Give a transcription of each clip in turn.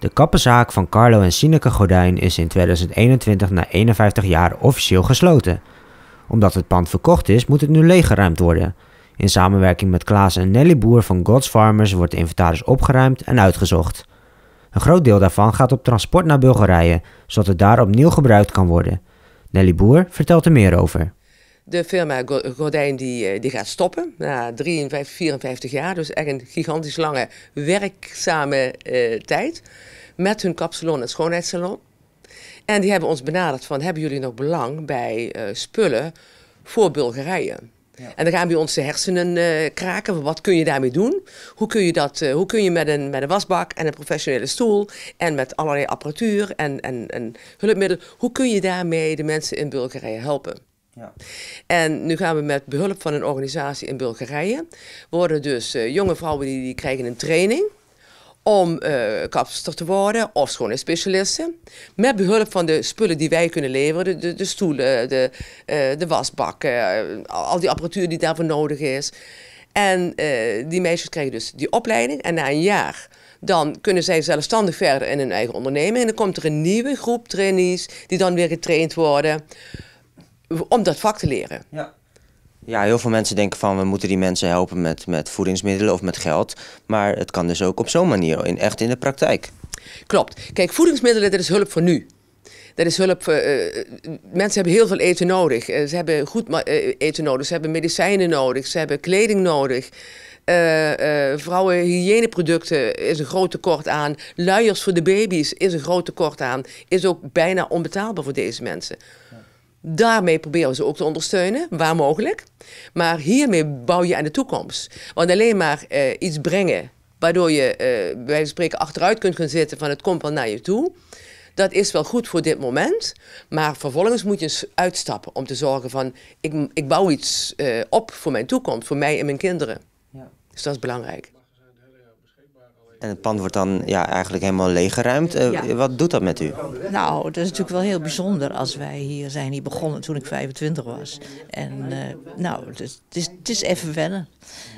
De kappenzaak van Carlo en Sineke Gordijn is in 2021 na 51 jaar officieel gesloten. Omdat het pand verkocht is, moet het nu leeggeruimd worden. In samenwerking met Klaas en Nelly Boer van Gods Farmers wordt de inventaris opgeruimd en uitgezocht. Een groot deel daarvan gaat op transport naar Bulgarije, zodat het daar opnieuw gebruikt kan worden. Nelly Boer vertelt er meer over. De firma eh, Gordijn die, eh, die gaat stoppen na 53, 54 jaar. Dus echt een gigantisch lange werkzame eh, tijd. Met hun kapsalon en schoonheidssalon. En die hebben ons benaderd van, hebben jullie nog belang bij spullen voor Bulgarije? Ja. En dan gaan we ons de hersenen uh, kraken. Wat kun je daarmee doen? Hoe kun je, dat, hoe kun je met, een, met een wasbak en een professionele stoel en met allerlei apparatuur en, en, en hulpmiddelen, hoe kun je daarmee de mensen in Bulgarije helpen? En nu gaan we met behulp van een organisatie in Bulgarije, worden dus eh, jonge vrouwen die, die krijgen een training om eh, kapster te worden of specialisten. Met behulp van de spullen die wij kunnen leveren, de, de, stoelen, eh, de, uh, de wasbakken, al die apparatuur die daarvoor nodig is. En die meisjes krijgen dus die opleiding en na een jaar dan kunnen zij zelfstandig verder in hun eigen onderneming. En dan komt er een nieuwe groep trainees die dan weer getraind worden om dat vak te leren. Ja. Ja, heel veel mensen denken van we moeten die mensen helpen met, met voedingsmiddelen of met geld. Maar het kan dus ook op zo'n manier, in, echt in de praktijk. Klopt. Kijk, voedingsmiddelen, dat is hulp voor nu. Dat is hulp. Uh, mensen hebben heel veel eten nodig. Eh, ze hebben goed eh, eten nodig. Ze hebben medicijnen nodig. Ze hebben kleding nodig. vrouwen hygiëneproducten is een groot tekort aan. Luiers voor de baby's is een groot tekort aan. Is ook bijna onbetaalbaar voor deze mensen. Ja. Daarmee proberen we ze ook te ondersteunen, waar mogelijk. Maar hiermee bouw je aan de toekomst. Want alleen maar eh, iets brengen, waardoor je uh, bij wijze van spreken achteruit kunt gaan zitten van het komt wel naar je toe. Dat is wel goed voor dit moment, maar vervolgens moet je eens uitstappen om te zorgen van ik, ik bouw iets uh, op voor mijn toekomst, voor mij en mijn kinderen. Ja. Dus dat is belangrijk. En het pand wordt dan ja, eigenlijk helemaal leeggeruimd. Eh, wat doet dat met u? Nou, dat is natuurlijk wel heel bijzonder als wij hier zijn hier begonnen toen ik 25 was. En eh, nou, het is, het, is, even wennen.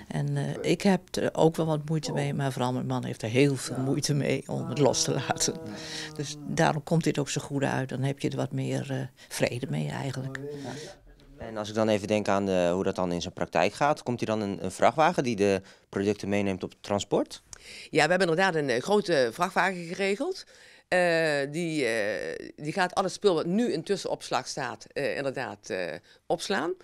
En eh, ik heb er ook wel wat moeite mee, maar vooral mijn man heeft er heel veel moeite mee om het los te laten. Dus daarom komt dit ook zo goed uit. Dan heb je er wat meer vrede mee eigenlijk. En als ik dan even denk aan eh, hoe dat dan in zijn praktijk gaat, komt hier dan een, vrachtwagen die de producten meeneemt op transport? Ja, we hebben inderdaad een eh, grote vrachtwagen geregeld. Eh, die, die gaat al het spul wat nu in tussenopslag staat, inderdaad opslaan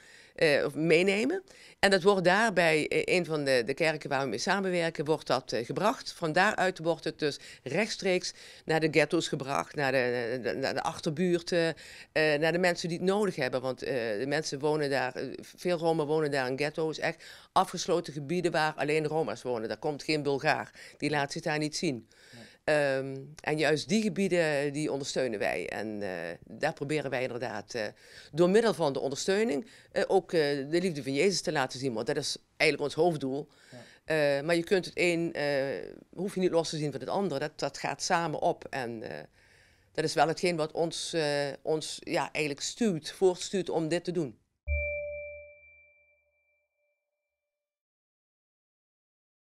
uh, meenemen. En dat wordt daar bij eh, een van de, de, kerken waar we mee samenwerken, wordt dat eh, gebracht. Van daaruit wordt het dus rechtstreeks naar de ghetto's gebracht, naar de, naar de achterbuurten, naar de mensen die het nodig hebben. Want de mensen wonen daar, veel Roma wonen daar in ghetto's, echt afgesloten gebieden waar alleen Roma's wonen. Daar komt geen Bulgaar, die laat zich daar niet zien. Ehm, en juist die gebieden eh, die ondersteunen wij. En eh, daar proberen wij inderdaad eh, door middel van de ondersteuning ook de liefde van Jezus te laten zien. Want dat is eigenlijk ons hoofddoel. Ja. maar je kunt het een, hoef je niet los te zien van het ander. Dat, dat gaat samen op. En dat is wel hetgeen wat ons, ons ja, eigenlijk stuurt, voortstuurt om dit te doen.